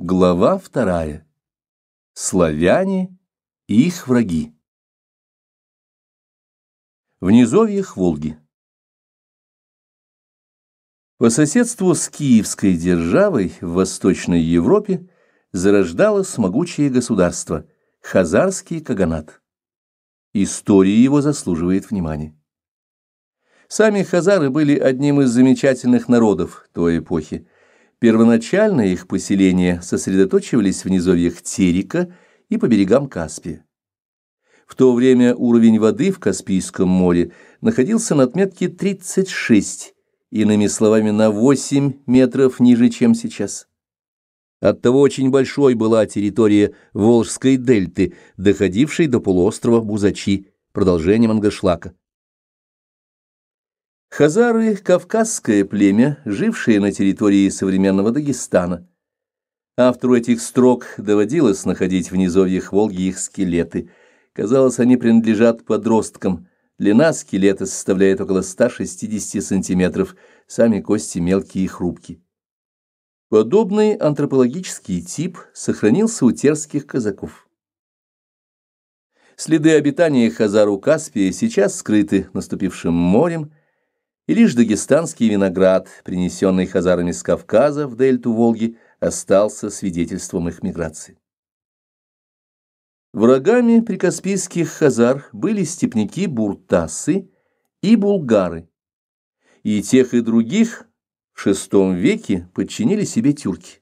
Глава вторая. Славяне и их враги. В низовьях Волги. По соседству с Киевской державой в Восточной Европе зарождалось могучее государство – Хазарский Каганат. История его заслуживает внимания. Сами хазары были одним из замечательных народов той эпохи, Первоначально их поселения сосредоточивались в низовьях Терека и по берегам Каспия. В то время уровень воды в Каспийском море находился на отметке 36, иными словами, на 8 метров ниже, чем сейчас. Оттого очень большой была территория Волжской дельты, доходившей до полуострова Бузачи, продолжением Ангашлака. Хазары – кавказское племя, жившее на территории современного Дагестана. Автору этих строк доводилось находить в низовьях Волги их скелеты. Казалось, они принадлежат подросткам. Длина скелета составляет около 160 сантиметров, сами кости мелкие и хрупкие. Подобный антропологический тип сохранился у терских казаков. Следы обитания Хазару Каспия сейчас скрыты наступившим морем, и лишь дагестанский виноград, принесенный хазарами с Кавказа в дельту Волги, остался свидетельством их миграции. Врагами прикаспийских хазар были степняки-буртасы и булгары, и тех и других в VI веке подчинили себе тюрки.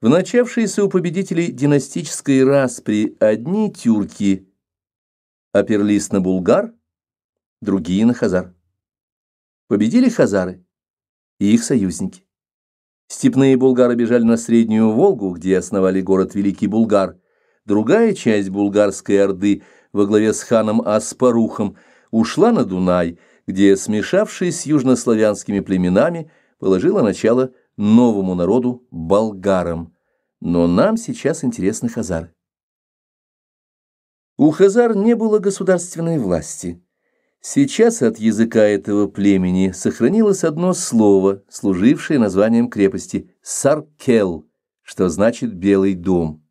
В начавшейся у победителей династической распри одни тюрки оперлись на булгар, другие на хазар победили хазары и их союзники. Степные булгары бежали на Среднюю Волгу, где основали город Великий Булгар. Другая часть Булгарской Орды во главе с ханом Аспарухом ушла на Дунай, где, смешавшись с южнославянскими племенами, положила начало новому народу – болгарам. Но нам сейчас интересны хазары. У хазар не было государственной власти – Сейчас от языка этого племени сохранилось одно слово, служившее названием крепости – «саркел», что значит «белый дом».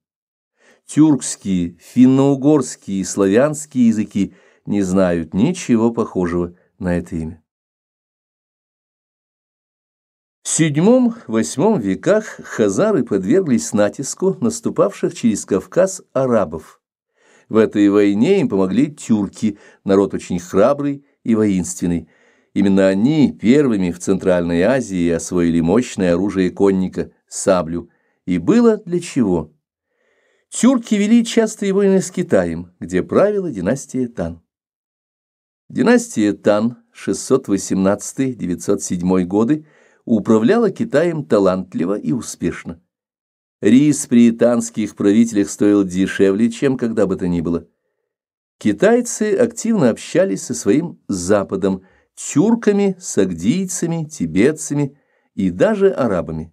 Тюркские, финно-угорские и славянские языки не знают ничего похожего на это имя. В VII-VIII веках хазары подверглись натиску наступавших через Кавказ арабов – в этой войне им помогли тюрки, народ очень храбрый и воинственный. Именно они первыми в Центральной Азии освоили мощное оружие конника – саблю. И было для чего. Тюрки вели частые войны с Китаем, где правила династия Тан. Династия Тан 618-907 годы управляла Китаем талантливо и успешно. Рис при итанских правителях стоил дешевле, чем когда бы то ни было. Китайцы активно общались со своим Западом, тюрками, сагдийцами, тибетцами и даже арабами.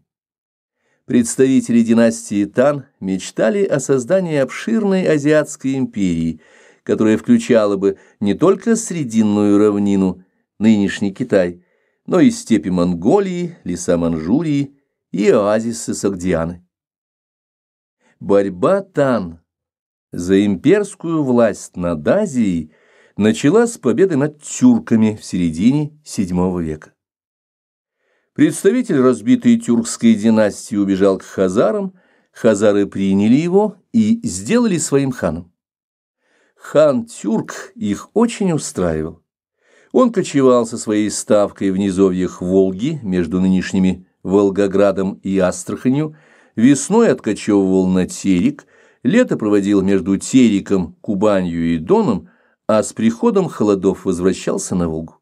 Представители династии Тан мечтали о создании обширной азиатской империи, которая включала бы не только Срединную равнину, нынешний Китай, но и степи Монголии, леса Манчжурии и оазисы Сагдианы. Борьба Тан за имперскую власть над Азией началась с победы над тюрками в середине VII века. Представитель разбитой тюркской династии убежал к хазарам, хазары приняли его и сделали своим ханом. Хан Тюрк их очень устраивал. Он кочевал со своей ставкой в низовьях Волги между нынешними Волгоградом и Астраханью, Весной откачевывал на терек, лето проводил между тереком, Кубанью и Доном, а с приходом холодов возвращался на Волгу.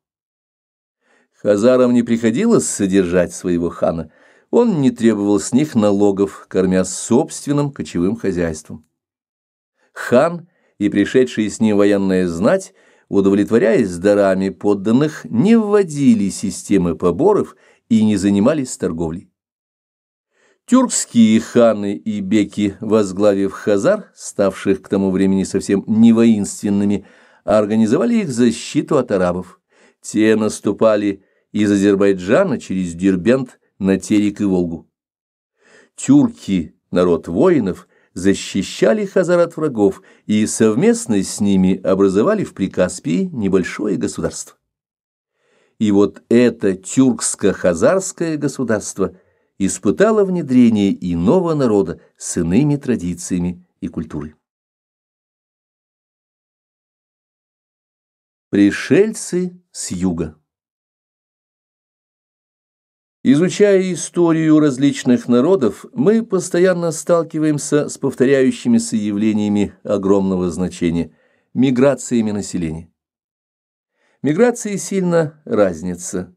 Хазарам не приходилось содержать своего хана, он не требовал с них налогов, кормя собственным кочевым хозяйством. Хан и пришедшие с ним военная знать, удовлетворяясь дарами подданных, не вводили системы поборов и не занимались торговлей. Тюркские ханы и беки, возглавив хазар, ставших к тому времени совсем не воинственными, организовали их защиту от арабов. Те наступали из Азербайджана через Дербент на Терек и Волгу. Тюрки, народ воинов, защищали хазар от врагов и совместно с ними образовали в Прикаспии небольшое государство. И вот это тюркско-хазарское государство – испытала внедрение иного народа с иными традициями и культурой. Пришельцы с юга Изучая историю различных народов, мы постоянно сталкиваемся с повторяющимися явлениями огромного значения – миграциями населения. Миграции сильно разнятся.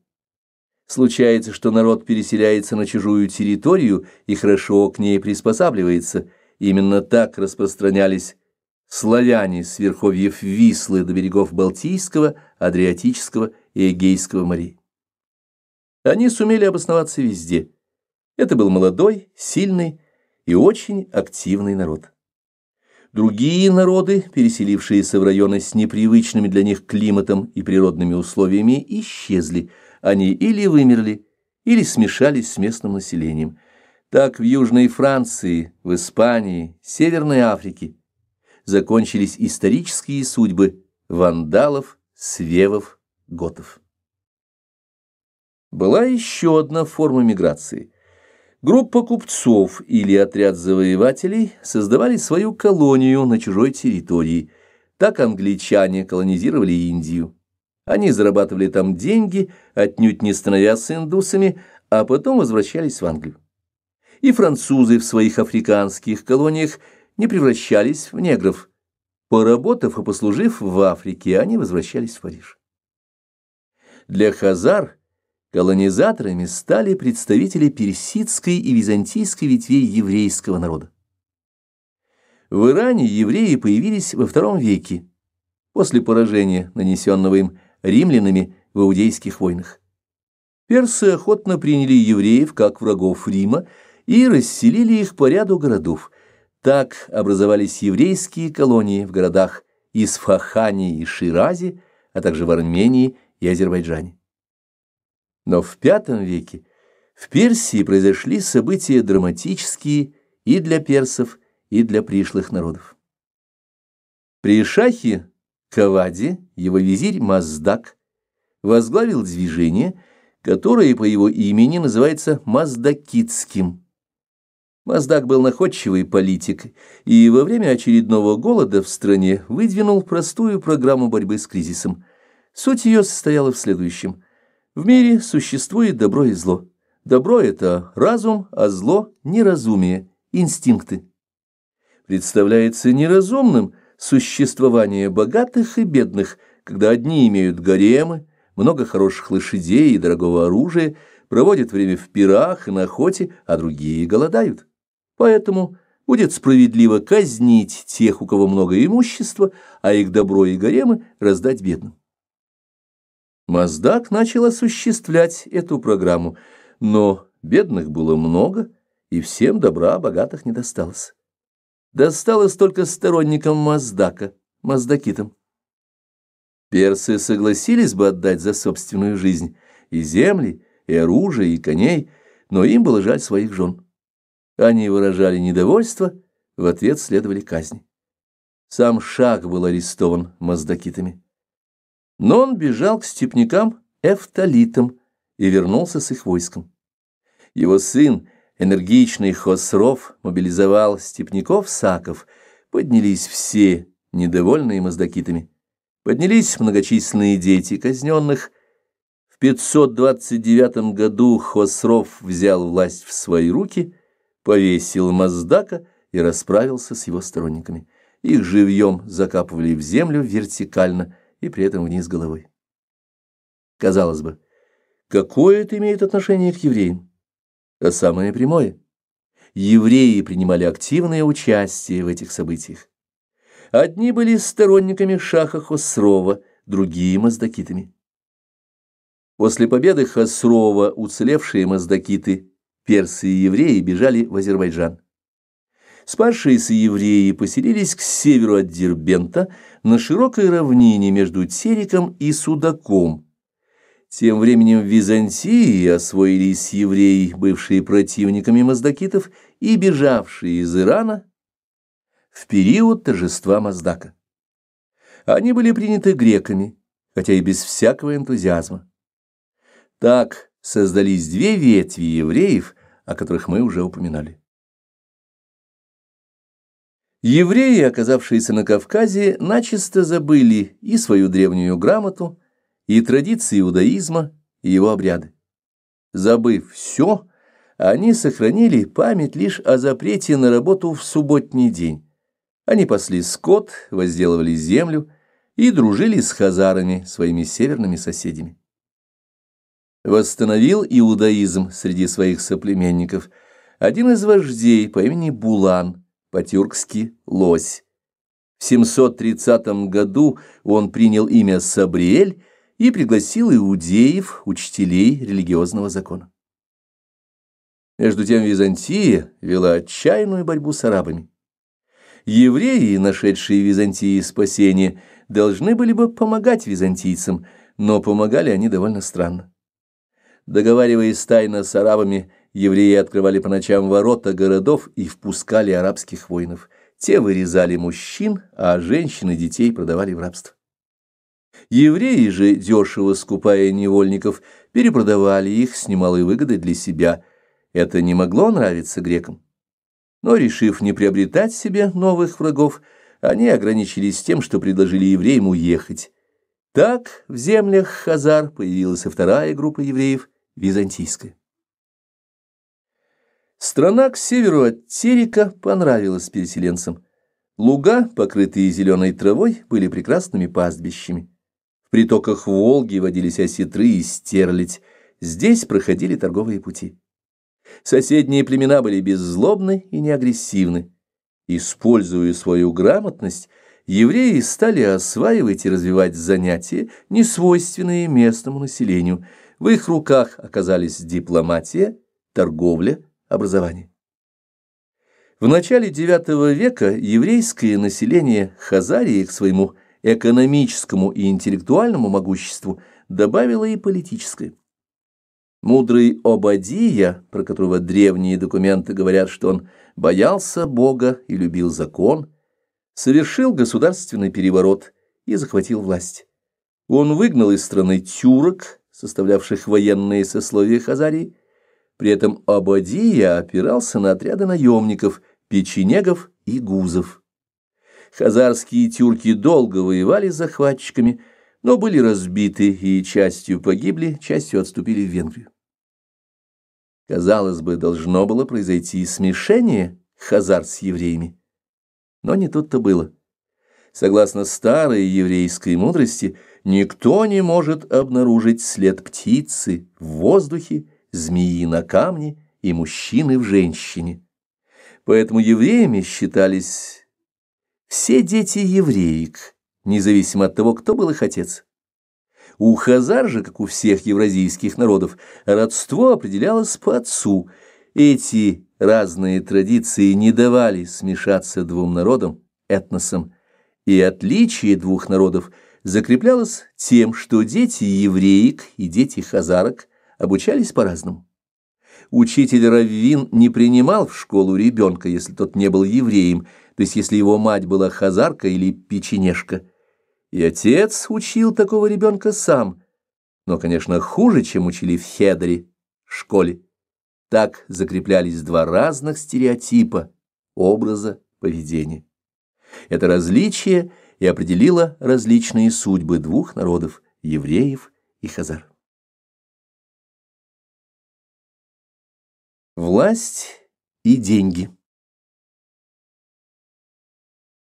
Случается, что народ переселяется на чужую территорию и хорошо к ней приспосабливается. Именно так распространялись славяне с верховьев Вислы до берегов Балтийского, Адриатического и Эгейского морей. Они сумели обосноваться везде. Это был молодой, сильный и очень активный народ. Другие народы, переселившиеся в районы с непривычными для них климатом и природными условиями, исчезли – они или вымерли, или смешались с местным населением. Так в Южной Франции, в Испании, Северной Африке закончились исторические судьбы вандалов, свевов, готов. Была еще одна форма миграции. Группа купцов или отряд завоевателей создавали свою колонию на чужой территории. Так англичане колонизировали Индию. Они зарабатывали там деньги, отнюдь не становясь индусами, а потом возвращались в Англию. И французы в своих африканских колониях не превращались в негров. Поработав и послужив в Африке, они возвращались в Париж. Для хазар колонизаторами стали представители персидской и византийской ветвей еврейского народа. В Иране евреи появились во II веке, после поражения, нанесенного им римлянами в иудейских войнах. Персы охотно приняли евреев как врагов Рима и расселили их по ряду городов. Так образовались еврейские колонии в городах Исфахане и Ширазе, а также в Армении и Азербайджане. Но в V веке в Персии произошли события драматические и для персов, и для пришлых народов. При Ишахе Кавади, его визирь Маздак, возглавил движение, которое по его имени называется Маздакитским. Маздак был находчивый политик и во время очередного голода в стране выдвинул простую программу борьбы с кризисом. Суть ее состояла в следующем. В мире существует добро и зло. Добро – это разум, а зло – неразумие, инстинкты. Представляется неразумным – существование богатых и бедных, когда одни имеют гаремы, много хороших лошадей и дорогого оружия, проводят время в пирах и на охоте, а другие голодают. Поэтому будет справедливо казнить тех, у кого много имущества, а их добро и гаремы раздать бедным. Маздак начал осуществлять эту программу, но бедных было много, и всем добра богатых не досталось досталось только сторонникам Маздака, маздакитам. Персы согласились бы отдать за собственную жизнь и земли, и оружие, и коней, но им было жаль своих жен. Они выражали недовольство, в ответ следовали казни. Сам Шах был арестован маздакитами. Но он бежал к степнякам Эфталитам и вернулся с их войском. Его сын энергичный Хосров мобилизовал степняков-саков, поднялись все, недовольные маздакитами. Поднялись многочисленные дети казненных. В 529 году Хосров взял власть в свои руки, повесил Маздака и расправился с его сторонниками. Их живьем закапывали в землю вертикально и при этом вниз головой. Казалось бы, какое это имеет отношение к евреям? а самое прямое. Евреи принимали активное участие в этих событиях. Одни были сторонниками Шаха Хосрова, другие – маздакитами. После победы Хосрова уцелевшие маздакиты, персы и евреи, бежали в Азербайджан. Спасшиеся евреи поселились к северу от Дербента на широкой равнине между Териком и Судаком – тем временем в Византии освоились евреи, бывшие противниками маздакитов и бежавшие из Ирана в период торжества Маздака. Они были приняты греками, хотя и без всякого энтузиазма. Так создались две ветви евреев, о которых мы уже упоминали. Евреи, оказавшиеся на Кавказе, начисто забыли и свою древнюю грамоту, и традиции иудаизма, и его обряды. Забыв все, они сохранили память лишь о запрете на работу в субботний день. Они пасли скот, возделывали землю и дружили с хазарами, своими северными соседями. Восстановил иудаизм среди своих соплеменников один из вождей по имени Булан, по-тюркски «Лось». В 730 году он принял имя Сабриэль и пригласил иудеев, учителей религиозного закона. Между тем Византия вела отчаянную борьбу с арабами. Евреи, нашедшие в Византии спасение, должны были бы помогать византийцам, но помогали они довольно странно. Договариваясь тайно с арабами, евреи открывали по ночам ворота городов и впускали арабских воинов. Те вырезали мужчин, а женщин и детей продавали в рабство. Евреи же, дешево скупая невольников, перепродавали их с немалой выгодой для себя. Это не могло нравиться грекам. Но, решив не приобретать себе новых врагов, они ограничились тем, что предложили евреям уехать. Так в землях Хазар появилась и вторая группа евреев, византийская. Страна к северу от Терека понравилась переселенцам. Луга, покрытые зеленой травой, были прекрасными пастбищами. В притоках Волги водились осетры и стерлядь. Здесь проходили торговые пути. Соседние племена были беззлобны и неагрессивны. Используя свою грамотность, евреи стали осваивать и развивать занятия, несвойственные местному населению. В их руках оказались дипломатия, торговля, образование. В начале IX века еврейское население Хазарии к своему экономическому и интеллектуальному могуществу добавила и политическое. Мудрый Обадия, про которого древние документы говорят, что он боялся Бога и любил закон, совершил государственный переворот и захватил власть. Он выгнал из страны тюрок, составлявших военные сословия Хазарии. При этом Обадия опирался на отряды наемников, печенегов и гузов хазарские тюрки долго воевали с захватчиками, но были разбиты и частью погибли, частью отступили в Венгрию. Казалось бы, должно было произойти смешение хазар с евреями. Но не тут-то было. Согласно старой еврейской мудрости, никто не может обнаружить след птицы в воздухе, змеи на камне и мужчины в женщине. Поэтому евреями считались все дети евреек, независимо от того, кто был их отец. У хазар же, как у всех евразийских народов, родство определялось по отцу. Эти разные традиции не давали смешаться двум народам, этносам, и отличие двух народов закреплялось тем, что дети евреек и дети хазарок обучались по-разному учитель Раввин не принимал в школу ребенка, если тот не был евреем, то есть если его мать была хазарка или печенежка. И отец учил такого ребенка сам, но, конечно, хуже, чем учили в Хедере, школе. Так закреплялись два разных стереотипа образа поведения. Это различие и определило различные судьбы двух народов – евреев и хазар. Власть и деньги.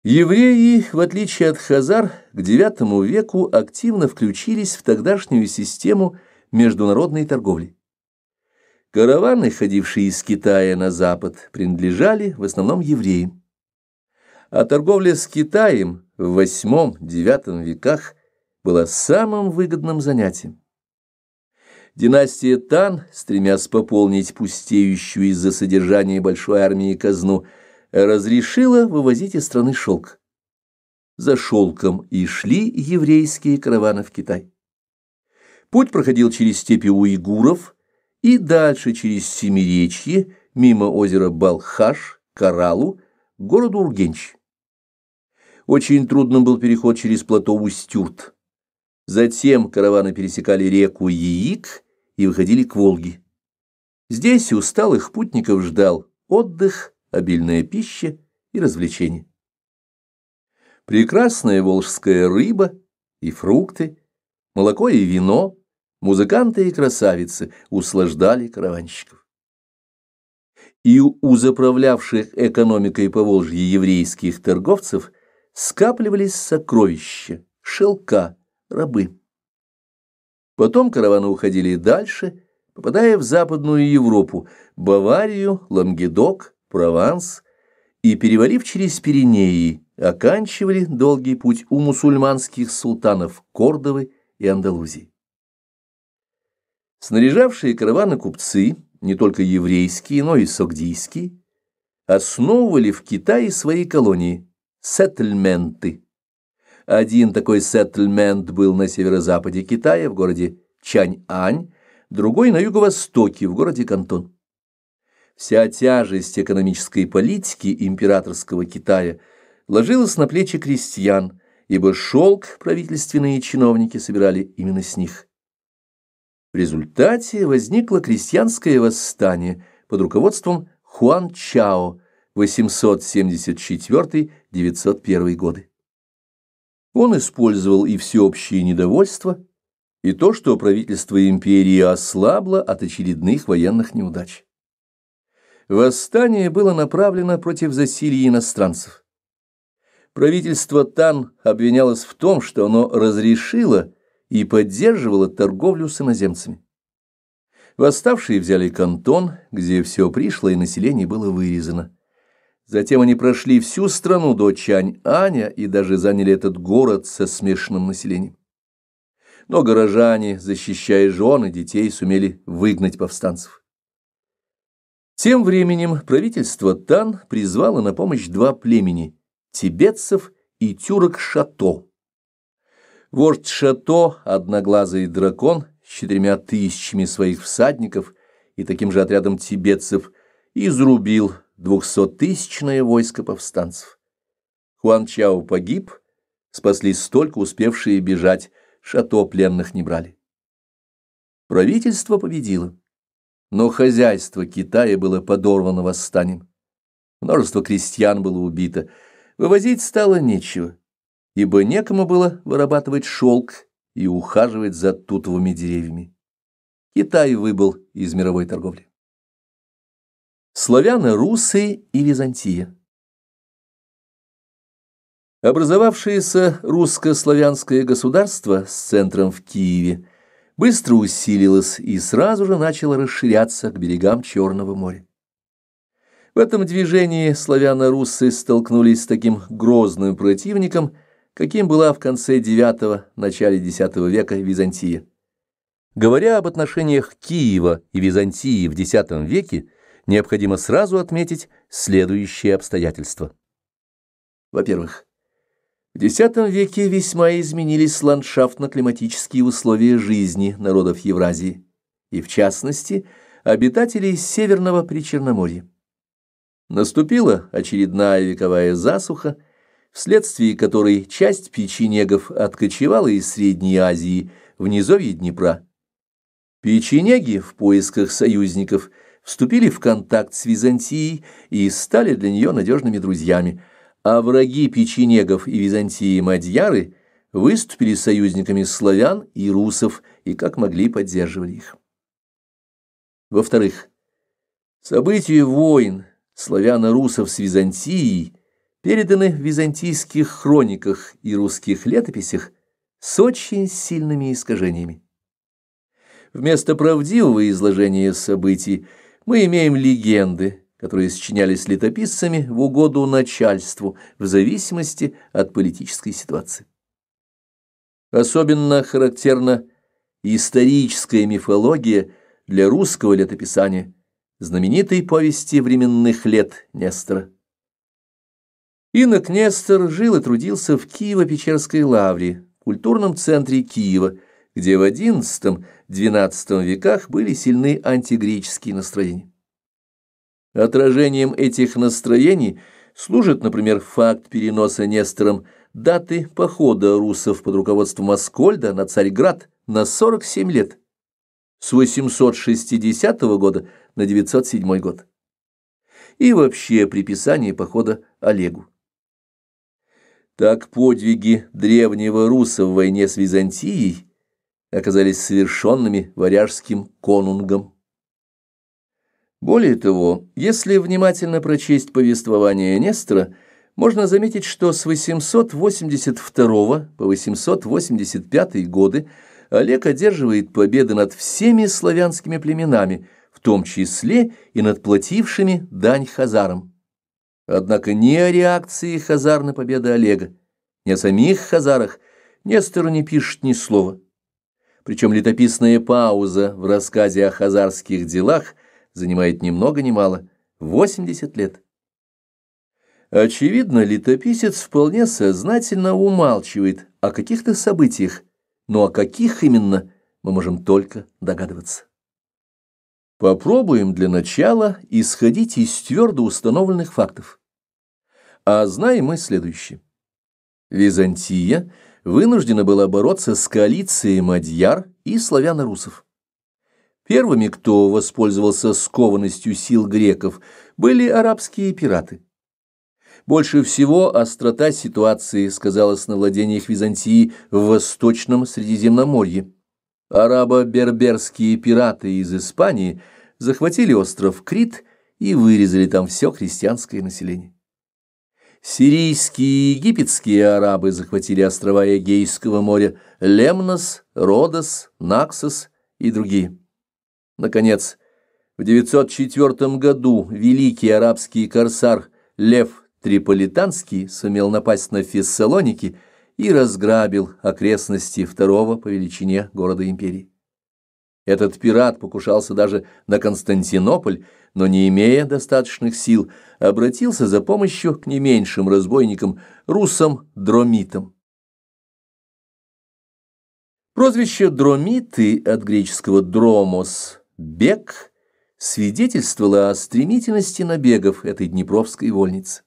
Евреи, в отличие от хазар, к IX веку активно включились в тогдашнюю систему международной торговли. Караваны, ходившие из Китая на запад, принадлежали в основном евреям. А торговля с Китаем в VIII-IX веках была самым выгодным занятием. Династия Тан, стремясь пополнить пустеющую из-за содержания большой армии казну, разрешила вывозить из страны шелк. За шелком и шли еврейские караваны в Китай. Путь проходил через степи уйгуров и дальше через Семиречье, мимо озера Балхаш, Каралу, к городу Ургенч. Очень трудным был переход через плато Устюрт. Затем караваны пересекали реку Яик и выходили к Волге. Здесь усталых путников ждал отдых, обильная пища и развлечения. Прекрасная волжская рыба и фрукты, молоко и вино, музыканты и красавицы услаждали караванщиков. И у заправлявших экономикой по Волжье еврейских торговцев скапливались сокровища, шелка, рабы. Потом караваны уходили дальше, попадая в Западную Европу, Баварию, Лангедок, Прованс, и, перевалив через Пиренеи, оканчивали долгий путь у мусульманских султанов Кордовы и Андалузии. Снаряжавшие караваны купцы, не только еврейские, но и согдийские, основывали в Китае свои колонии – сеттельменты – один такой сеттельмент был на северо-западе Китая, в городе Чань-Ань, другой на юго-востоке, в городе Кантон. Вся тяжесть экономической политики императорского Китая ложилась на плечи крестьян, ибо шелк правительственные чиновники собирали именно с них. В результате возникло крестьянское восстание под руководством Хуан Чао 874-901 годы. Он использовал и всеобщее недовольство, и то, что правительство империи ослабло от очередных военных неудач. Восстание было направлено против засилья иностранцев. Правительство Тан обвинялось в том, что оно разрешило и поддерживало торговлю с иноземцами. Восставшие взяли кантон, где все пришло и население было вырезано. Затем они прошли всю страну до Чань-Аня и даже заняли этот город со смешанным населением. Но горожане, защищая жен и детей, сумели выгнать повстанцев. Тем временем правительство Тан призвало на помощь два племени – тибетцев и тюрок-шато. Вождь Шато, одноглазый дракон, с четырьмя тысячами своих всадников и таким же отрядом тибетцев, изрубил двухсоттысячное войско повстанцев. Хуан Чао погиб, спаслись столько, успевшие бежать, шато пленных не брали. Правительство победило, но хозяйство Китая было подорвано восстанием. Множество крестьян было убито, вывозить стало нечего, ибо некому было вырабатывать шелк и ухаживать за тутовыми деревьями. Китай выбыл из мировой торговли. Славяно-русы и Византия. Образовавшееся русско-славянское государство с центром в Киеве быстро усилилось и сразу же начало расширяться к берегам Черного моря. В этом движении славяно-руссы столкнулись с таким грозным противником, каким была в конце IX – начале X века Византия. Говоря об отношениях Киева и Византии в X веке, необходимо сразу отметить следующие обстоятельства. Во-первых, в X веке весьма изменились ландшафтно-климатические условия жизни народов Евразии, и, в частности, обитателей Северного Причерноморья. Наступила очередная вековая засуха, вследствие которой часть печенегов откочевала из Средней Азии в низовье Днепра. Печенеги в поисках союзников вступили в контакт с Византией и стали для нее надежными друзьями, а враги печенегов и Византии мадьяры выступили союзниками славян и русов и как могли поддерживали их. Во-вторых, события войн славяно-русов с Византией переданы в византийских хрониках и русских летописях с очень сильными искажениями. Вместо правдивого изложения событий мы имеем легенды, которые сочинялись летописцами в угоду начальству, в зависимости от политической ситуации. Особенно характерна историческая мифология для русского летописания, знаменитой повести временных лет Нестора. Инок Нестор жил и трудился в Киево-Печерской лавре, культурном центре Киева – где в XI-XII веках были сильны антигреческие настроения. Отражением этих настроений служит, например, факт переноса Нестором даты похода русов под руководством Аскольда на Царьград на 47 лет, с 860 года на 907 год, и вообще приписание похода Олегу. Так подвиги древнего руса в войне с Византией оказались совершенными варяжским конунгом. Более того, если внимательно прочесть повествование Нестора, можно заметить, что с 882 по 885 годы Олег одерживает победы над всеми славянскими племенами, в том числе и над платившими дань хазарам. Однако ни о реакции хазар на победы Олега, ни о самих хазарах Нестор не пишет ни слова. Причем летописная пауза в рассказе о хазарских делах занимает ни много ни мало – 80 лет. Очевидно, летописец вполне сознательно умалчивает о каких-то событиях, но о каких именно мы можем только догадываться. Попробуем для начала исходить из твердо установленных фактов. А знаем мы следующее. Византия – вынуждена была бороться с коалицией мадьяр и славяно-русов. Первыми, кто воспользовался скованностью сил греков, были арабские пираты. Больше всего острота ситуации сказалась на владениях Византии в Восточном Средиземноморье. Арабо-берберские пираты из Испании захватили остров Крит и вырезали там все христианское население. Сирийские и египетские арабы захватили острова Эгейского моря Лемнос, Родос, Наксос и другие. Наконец, в 904 году великий арабский корсар Лев Триполитанский сумел напасть на Фессалоники и разграбил окрестности второго по величине города империи. Этот пират покушался даже на Константинополь но, не имея достаточных сил, обратился за помощью к не меньшим разбойникам, русам-дромитам. Прозвище «дромиты» от греческого «дромос» — «бег» свидетельствовало о стремительности набегов этой днепровской вольницы.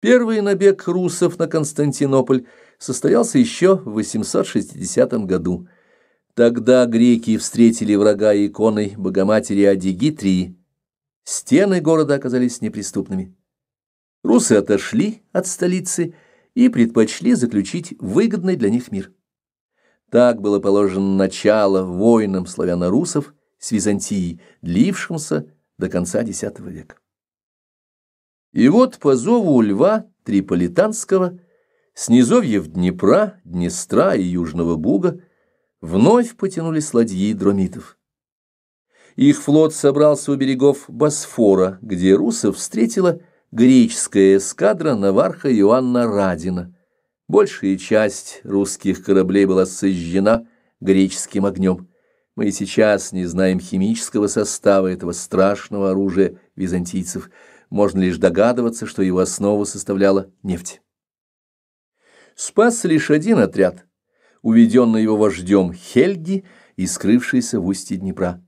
Первый набег русов на Константинополь состоялся еще в 860 году – Тогда греки встретили врага иконой Богоматери Адигитрии. Стены города оказались неприступными. Русы отошли от столицы и предпочли заключить выгодный для них мир. Так было положено начало войнам славяно-русов с Византией, длившимся до конца X века. И вот по зову льва Триполитанского, с низовьев Днепра, Днестра и Южного Буга вновь потянулись ладьи дромитов. Их флот собрался у берегов Босфора, где русов встретила греческая эскадра Наварха Иоанна Радина. Большая часть русских кораблей была сожжена греческим огнем. Мы и сейчас не знаем химического состава этого страшного оружия византийцев. Можно лишь догадываться, что его основу составляла нефть. Спас лишь один отряд — уведенный его вождем Хельги и скрывшийся в устье Днепра.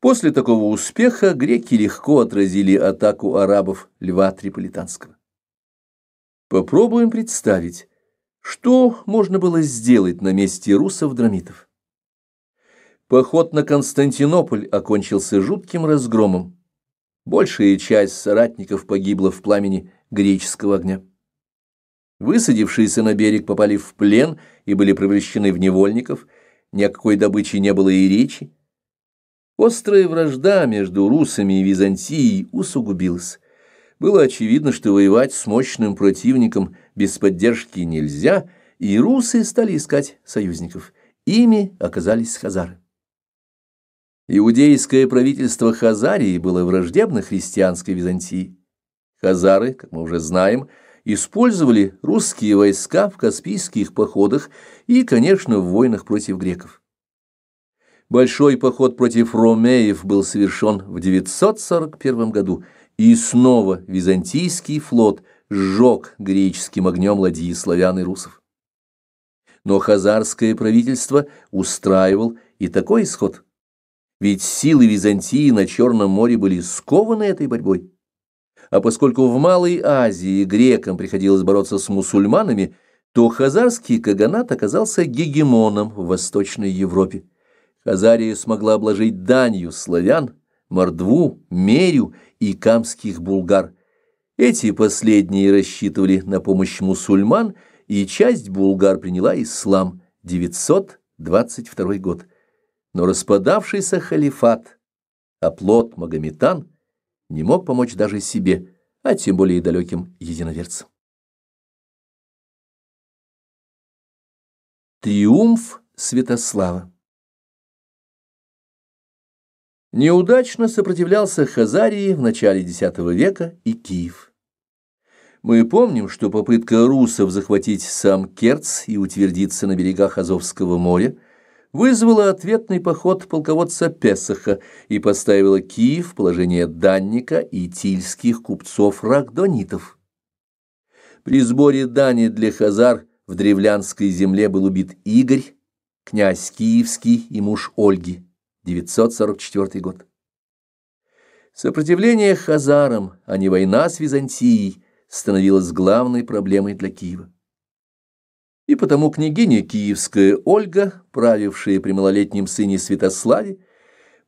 После такого успеха греки легко отразили атаку арабов Льва Триполитанского. Попробуем представить, что можно было сделать на месте русов-драмитов. Поход на Константинополь окончился жутким разгромом. Большая часть соратников погибла в пламени греческого огня. Высадившиеся на берег попали в плен и были превращены в невольников, ни о какой добыче не было и речи. Острая вражда между русами и Византией усугубилась. Было очевидно, что воевать с мощным противником без поддержки нельзя, и русы стали искать союзников. Ими оказались хазары. Иудейское правительство Хазарии было враждебно христианской Византии. Хазары, как мы уже знаем, — использовали русские войска в Каспийских походах и, конечно, в войнах против греков. Большой поход против ромеев был совершен в 941 году, и снова византийский флот сжег греческим огнем ладьи славян и русов. Но хазарское правительство устраивал и такой исход, ведь силы Византии на Черном море были скованы этой борьбой. А поскольку в Малой Азии грекам приходилось бороться с мусульманами, то хазарский каганат оказался гегемоном в Восточной Европе. Хазария смогла обложить данью славян, мордву, мерю и камских булгар. Эти последние рассчитывали на помощь мусульман, и часть булгар приняла ислам, 922 год. Но распадавшийся халифат, оплот Магометан – не мог помочь даже себе, а тем более далеким единоверцам. Триумф Святослава Неудачно сопротивлялся Хазарии в начале X века и Киев. Мы помним, что попытка русов захватить сам Керц и утвердиться на берегах Азовского моря – вызвала ответный поход полководца Песоха и поставила Киев в положение данника и тильских купцов-рагдонитов. При сборе дани для хазар в древлянской земле был убит Игорь, князь Киевский и муж Ольги, 944 год. Сопротивление хазарам, а не война с Византией, становилось главной проблемой для Киева и потому княгиня Киевская Ольга, правившая при малолетнем сыне Святославе,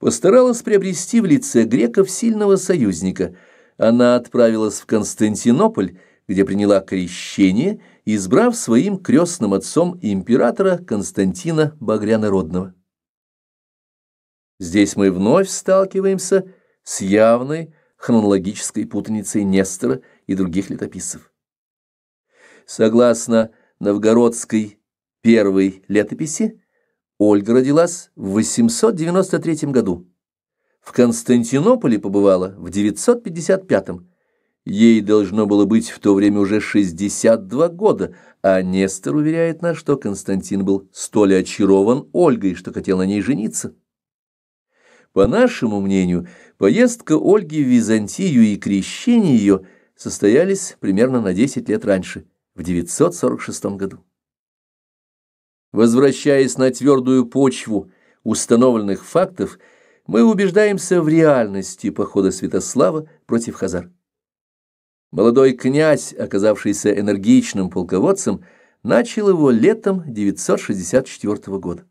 постаралась приобрести в лице греков сильного союзника. Она отправилась в Константинополь, где приняла крещение, избрав своим крестным отцом императора Константина Багрянародного. Здесь мы вновь сталкиваемся с явной хронологической путаницей Нестора и других летописцев. Согласно новгородской первой летописи Ольга родилась в 893 году. В Константинополе побывала в 955. Ей должно было быть в то время уже 62 года, а Нестор уверяет нас, что Константин был столь очарован Ольгой, что хотел на ней жениться. По нашему мнению, поездка Ольги в Византию и крещение ее состоялись примерно на 10 лет раньше – в 946 году. Возвращаясь на твердую почву установленных фактов, мы убеждаемся в реальности похода Святослава против Хазар. Молодой князь, оказавшийся энергичным полководцем, начал его летом 964 года.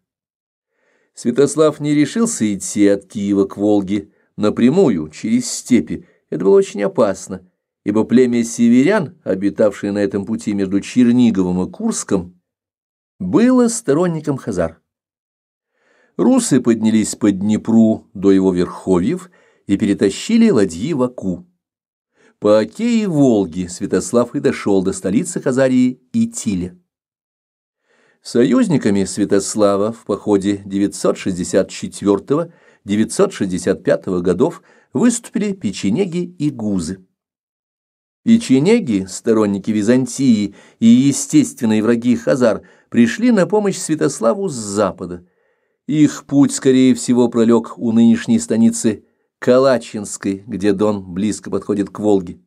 Святослав не решился идти от Киева к Волге напрямую, через степи. Это было очень опасно ибо племя северян, обитавшее на этом пути между Черниговым и Курском, было сторонником Хазар. Русы поднялись по Днепру до его верховьев и перетащили ладьи в Аку. По Оке и Волге Святослав и дошел до столицы Хазарии Итиля. Союзниками Святослава в походе 964-965 годов выступили печенеги и гузы. И Печенеги, сторонники Византии и естественные враги Хазар, пришли на помощь Святославу с запада. Их путь, скорее всего, пролег у нынешней станицы Калачинской, где Дон близко подходит к Волге.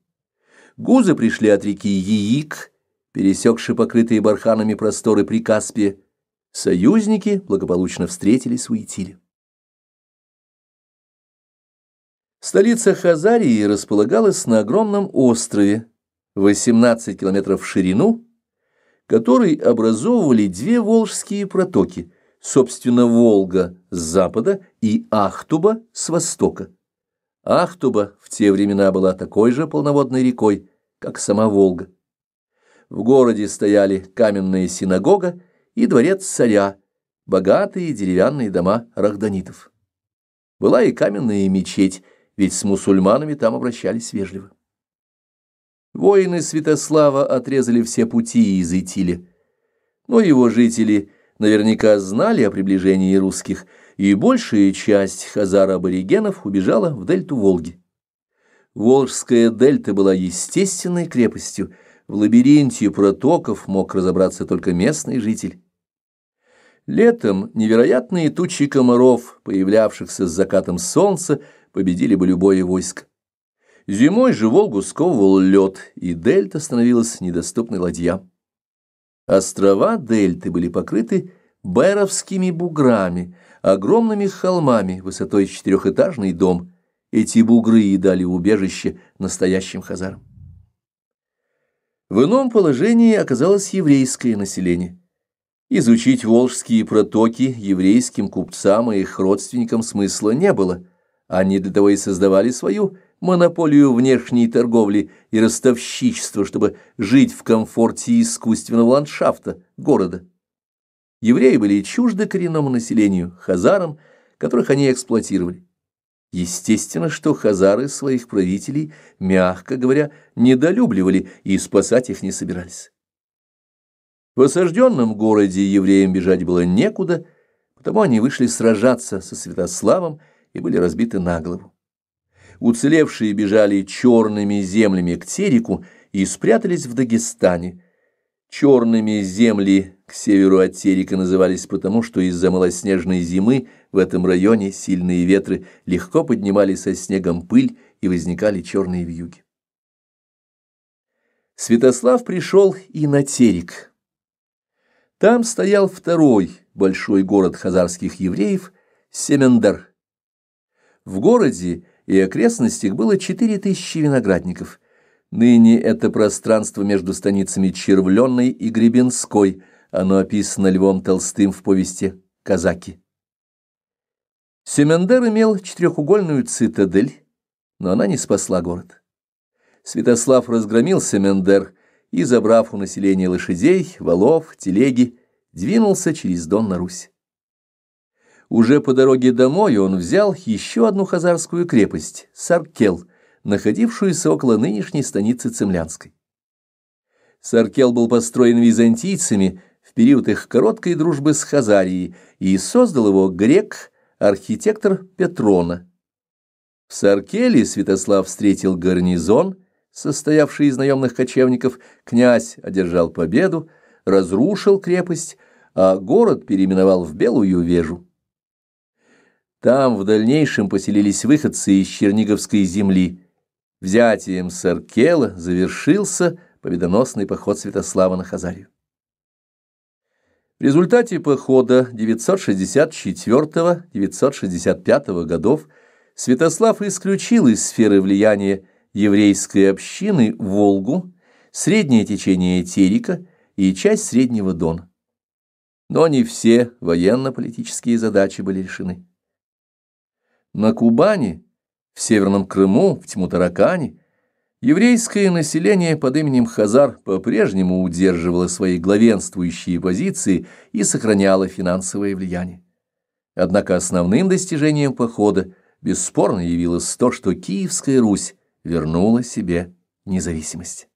Гузы пришли от реки Яик, пересекши покрытые барханами просторы Прикаспия. Союзники благополучно встретились у Итиля. Столица Хазарии располагалась на огромном острове, 18 километров в ширину, который образовывали две волжские протоки, собственно, Волга с запада и Ахтуба с востока. Ахтуба в те времена была такой же полноводной рекой, как сама Волга. В городе стояли каменная синагога и дворец царя, богатые деревянные дома рахданитов. Была и каменная мечеть, ведь с мусульманами там обращались вежливо. Воины Святослава отрезали все пути из Итиля, но его жители наверняка знали о приближении русских, и большая часть хазар-аборигенов убежала в дельту Волги. Волжская дельта была естественной крепостью, в лабиринте протоков мог разобраться только местный житель. Летом невероятные тучи комаров, появлявшихся с закатом солнца, победили бы любое войско. Зимой же Волгу сковывал лед, и дельта становилась недоступной ладьям. Острова дельты были покрыты беровскими буграми, огромными холмами высотой четырехэтажный дом. Эти бугры и дали убежище настоящим хазарам. В ином положении оказалось еврейское население. Изучить волжские протоки еврейским купцам и их родственникам смысла не было – они для того и создавали свою монополию внешней торговли и ростовщичества, чтобы жить в комфорте искусственного ландшафта, города. Евреи были чужды коренному населению, хазарам, которых они эксплуатировали. Естественно, что хазары своих правителей, мягко говоря, недолюбливали и спасать их не собирались. В осажденном городе евреям бежать было некуда, потому они вышли сражаться со Святославом и были разбиты на голову. Уцелевшие бежали черными землями к Тереку и спрятались в Дагестане. Черными земли к северу от Терека назывались потому, что из-за малоснежной зимы в этом районе сильные ветры легко поднимали со снегом пыль и возникали черные вьюги. Святослав пришел и на Терек. Там стоял второй большой город хазарских евреев – Семендар – в городе и окрестностях было 4000 виноградников. Ныне это пространство между станицами Червленной и Гребенской, оно описано Львом Толстым в повести «Казаки». Семендер имел четырехугольную цитадель, но она не спасла город. Святослав разгромил Семендер и, забрав у населения лошадей, валов, телеги, двинулся через Дон на Русь. Уже по дороге домой он взял еще одну хазарскую крепость – Саркел, находившуюся около нынешней станицы Цемлянской. Саркел был построен византийцами в период их короткой дружбы с Хазарией и создал его грек, архитектор Петрона. В Саркеле Святослав встретил гарнизон, состоявший из наемных кочевников, князь одержал победу, разрушил крепость, а город переименовал в Белую Вежу. Там в дальнейшем поселились выходцы из Черниговской земли. Взятием Саркела завершился победоносный поход Святослава на Хазарию. В результате похода 964-965 годов Святослав исключил из сферы влияния еврейской общины Волгу, среднее течение Терека и часть Среднего Дона. Но не все военно-политические задачи были решены. На Кубани, в Северном Крыму, в Тьму-Таракане еврейское население под именем Хазар по-прежнему удерживало свои главенствующие позиции и сохраняло финансовое влияние. Однако основным достижением похода бесспорно явилось то, что Киевская Русь вернула себе независимость.